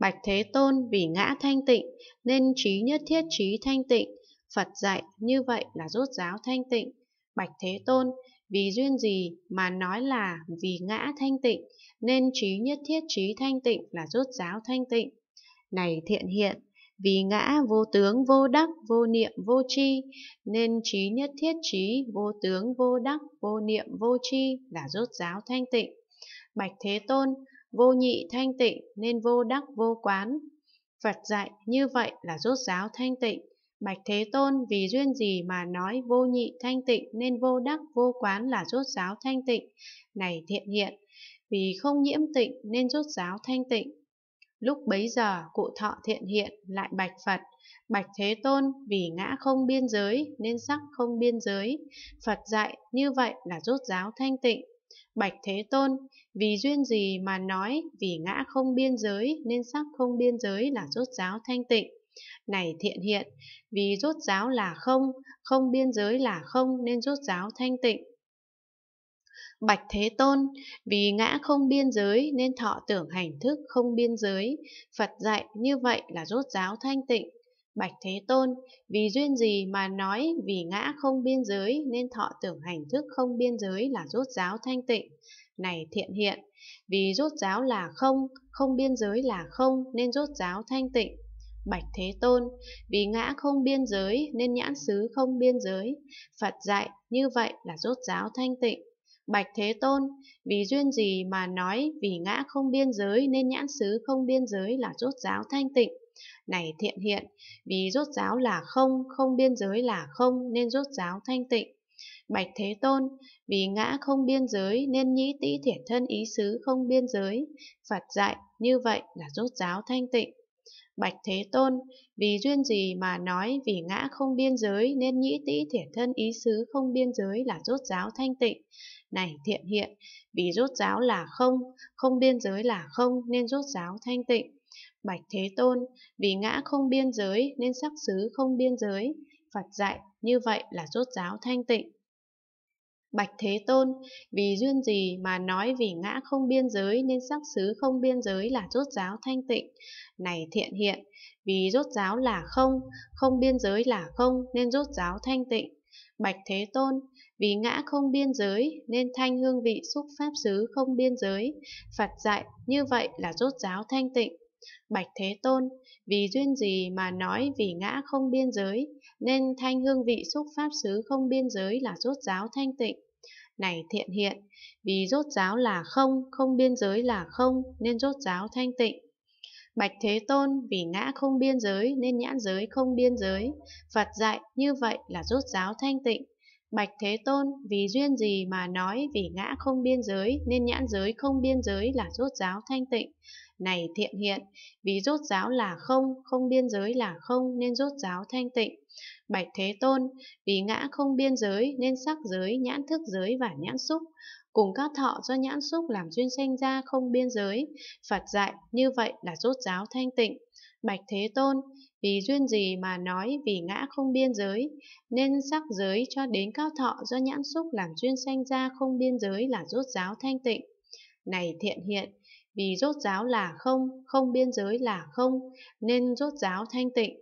Bạch Thế Tôn vì ngã thanh tịnh nên trí nhất thiết trí thanh tịnh, Phật dạy như vậy là rốt giáo thanh tịnh. Bạch Thế Tôn vì duyên gì mà nói là vì ngã thanh tịnh nên trí nhất thiết trí thanh tịnh là rốt giáo thanh tịnh. Này thiện hiện, vì ngã vô tướng vô đắc vô niệm vô tri nên trí nhất thiết trí vô tướng vô đắc vô niệm vô tri là rốt giáo thanh tịnh. Bạch Thế Tôn, vô nhị thanh tịnh nên vô đắc vô quán. Phật dạy như vậy là rốt giáo thanh tịnh. Bạch Thế Tôn vì duyên gì mà nói vô nhị thanh tịnh nên vô đắc vô quán là rốt giáo thanh tịnh. Này thiện hiện, vì không nhiễm tịnh nên rốt giáo thanh tịnh. Lúc bấy giờ cụ thọ thiện hiện lại bạch Phật, bạch Thế Tôn vì ngã không biên giới nên sắc không biên giới. Phật dạy như vậy là rốt giáo thanh tịnh. Bạch Thế Tôn, vì duyên gì mà nói vì ngã không biên giới nên sắc không biên giới là rốt giáo thanh tịnh. Này thiện hiện, vì rốt giáo là không, không biên giới là không nên rốt giáo thanh tịnh. Bạch Thế Tôn, vì ngã không biên giới nên thọ tưởng hành thức không biên giới, Phật dạy như vậy là rốt giáo thanh tịnh. Bạch Thế Tôn, vì duyên gì mà nói vì ngã không biên giới nên thọ tưởng hành thức không biên giới là rốt giáo thanh tịnh. Này thiện hiện, vì rốt giáo là không, không biên giới là không nên rốt giáo thanh tịnh. Bạch Thế Tôn, vì ngã không biên giới nên nhãn xứ không biên giới. Phật dạy như vậy là rốt giáo thanh tịnh. Bạch Thế Tôn, vì duyên gì mà nói vì ngã không biên giới nên nhãn xứ không biên giới là rốt giáo thanh tịnh này thiện hiện, vì rốt giáo là không, không biên giới là không nên rốt giáo thanh tịnh. Bạch Thế Tôn, vì ngã không biên giới nên nhĩ tĩ thiệt thân ý xứ không biên giới, Phật dạy như vậy là rốt giáo thanh tịnh. Bạch Thế Tôn, vì duyên gì mà nói vì ngã không biên giới nên nhĩ tĩ thiệt thân ý xứ không biên giới là rốt giáo thanh tịnh. Này thiện hiện, vì rốt giáo là không, không biên giới là không nên rốt giáo thanh tịnh. Bạch Thế Tôn, vì ngã không biên giới nên sắc xứ không biên giới, Phật dạy như vậy là rốt giáo thanh tịnh. Bạch Thế Tôn, vì duyên gì mà nói vì ngã không biên giới nên sắc xứ không biên giới là rốt giáo thanh tịnh? Này thiện hiện, vì rốt giáo là không, không biên giới là không nên rốt giáo thanh tịnh. Bạch Thế Tôn, vì ngã không biên giới nên thanh hương vị xúc pháp xứ không biên giới. Phật dạy như vậy là rốt giáo thanh tịnh. Bạch Thế Tôn, vì duyên gì mà nói vì ngã không biên giới, nên thanh hương vị xúc pháp xứ không biên giới là rốt giáo thanh tịnh. Này thiện hiện, vì rốt giáo là không, không biên giới là không, nên rốt giáo thanh tịnh. Bạch Thế Tôn, vì ngã không biên giới nên nhãn giới không biên giới. Phật dạy như vậy là rốt giáo thanh tịnh. Bạch Thế Tôn vì duyên gì mà nói vì ngã không biên giới nên nhãn giới không biên giới là rốt giáo thanh tịnh. Này thiện hiện, vì rốt giáo là không, không biên giới là không nên rốt giáo thanh tịnh. Bạch Thế Tôn, vì ngã không biên giới nên sắc giới, nhãn thức giới và nhãn xúc. Cùng các thọ do nhãn xúc làm duyên sanh ra không biên giới. Phật dạy như vậy là rốt giáo thanh tịnh. Bạch Thế Tôn, vì duyên gì mà nói vì ngã không biên giới, nên sắc giới cho đến cao thọ do nhãn xúc làm duyên sanh ra không biên giới là rốt giáo thanh tịnh. Này thiện hiện, vì rốt giáo là không, không biên giới là không, nên rốt giáo thanh tịnh.